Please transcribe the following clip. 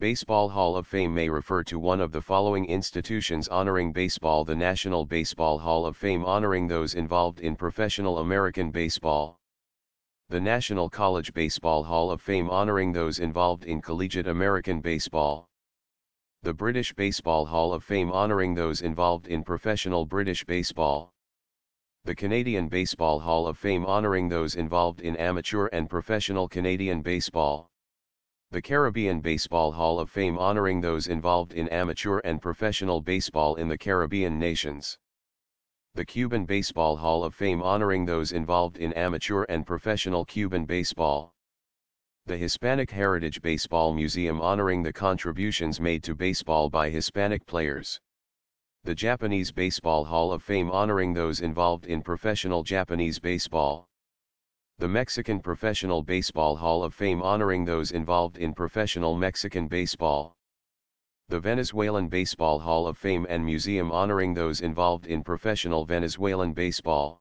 Baseball Hall of Fame may refer to one of the following institutions honoring baseball The National Baseball Hall of Fame honoring those involved in professional American baseball. The National College Baseball Hall of Fame honoring those involved in collegiate American baseball. The British Baseball Hall of Fame honoring those involved in professional British baseball. The Canadian Baseball Hall of Fame honoring those involved in amateur and professional Canadian baseball. The Caribbean Baseball Hall of Fame honoring those involved in amateur and professional baseball in the Caribbean nations. The Cuban Baseball Hall of Fame honoring those involved in amateur and professional Cuban baseball. The Hispanic Heritage Baseball Museum honoring the contributions made to baseball by Hispanic players. The Japanese Baseball Hall of Fame honoring those involved in professional Japanese baseball. The Mexican Professional Baseball Hall of Fame honoring those involved in professional Mexican baseball. The Venezuelan Baseball Hall of Fame and Museum honoring those involved in professional Venezuelan baseball.